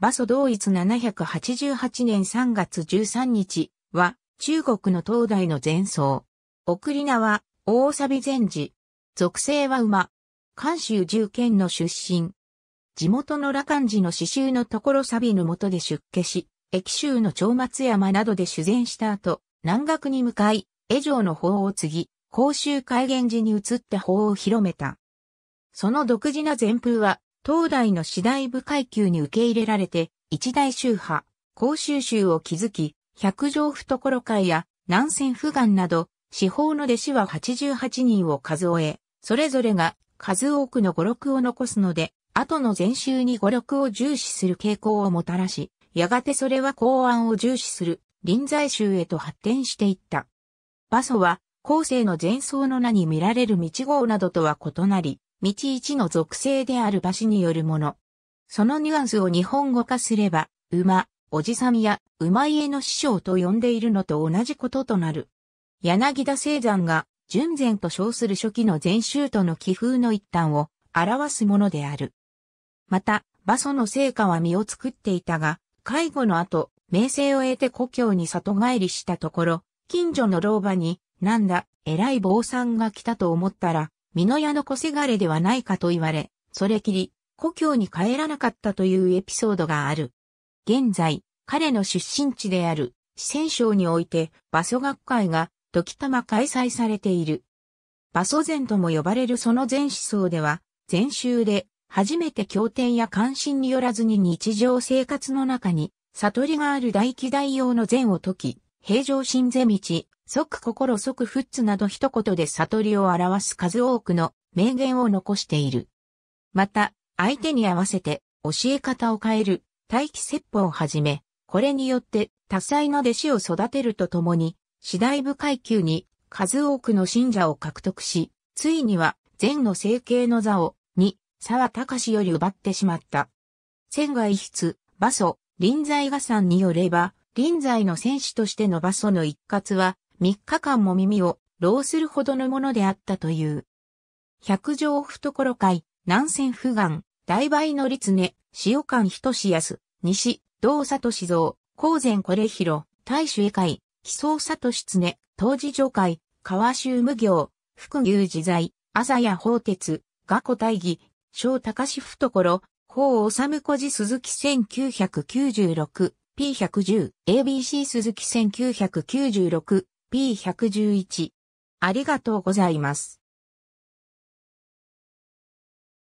馬祖同一788年3月13日は、中国の東大の前奏。送り名は、大錆禅寺。属性は馬。関州重県の出身。地元の羅漢寺の刺繍のところ錆の下で出家し、駅州の長松山などで修禅した後、南学に向かい、江城の法を継ぎ、甲州海原寺に移って法を広めた。その独自な禅風は、東大の次第部階級に受け入れられて、一大宗派、甲州宗を築き、百条懐会や南仙府願など、司法の弟子は88人を数え、それぞれが数多くの語録を残すので、後の禅宗に語録を重視する傾向をもたらし、やがてそれは公安を重視する臨済宗へと発展していった。馬祖は、後世の禅僧の名に見られる道号などとは異なり、道一の属性である馬氏によるもの。そのニュアンスを日本語化すれば、馬、おじさんや馬家の師匠と呼んでいるのと同じこととなる。柳田聖山が、純然と称する初期の禅宗との気風の一端を表すものである。また、馬祖の成果は身を作っていたが、介護の後、名声を得て故郷に里帰りしたところ、近所の老婆に、なんだ、偉い坊さんが来たと思ったら、美濃屋の小せがれではないかと言われ、それきり、故郷に帰らなかったというエピソードがある。現在、彼の出身地である、四川省において、馬所学会が、時たま開催されている。馬所、禅とも呼ばれるその禅思想では、禅宗で、初めて経典や関心によらずに日常生活の中に、悟りがある大気大用の禅を解き、平常心禅道、即心即仏など一言で悟りを表す数多くの名言を残している。また、相手に合わせて教え方を変える待機説法をはじめ、これによって多彩な弟子を育てるとともに、次第部階級に数多くの信者を獲得し、ついには禅の成形の座をに沢隆より奪ってしまった。仙外筆、馬祖、臨済画山によれば、臨済の戦士としての馬祖の一括は、3日間も耳を老するほどのものであったという。百条懐会、南線不願、大倍の立根、塩館人志康、西、道里志蔵、高前これ広、大衆絵会、木想里しつね、当時上会、川州無行、福牛自在、朝や宝鉄、画古大義、小高志懐、法治小寺鈴木 1996P110、ABC 鈴木1996、P111。ありがとうございます。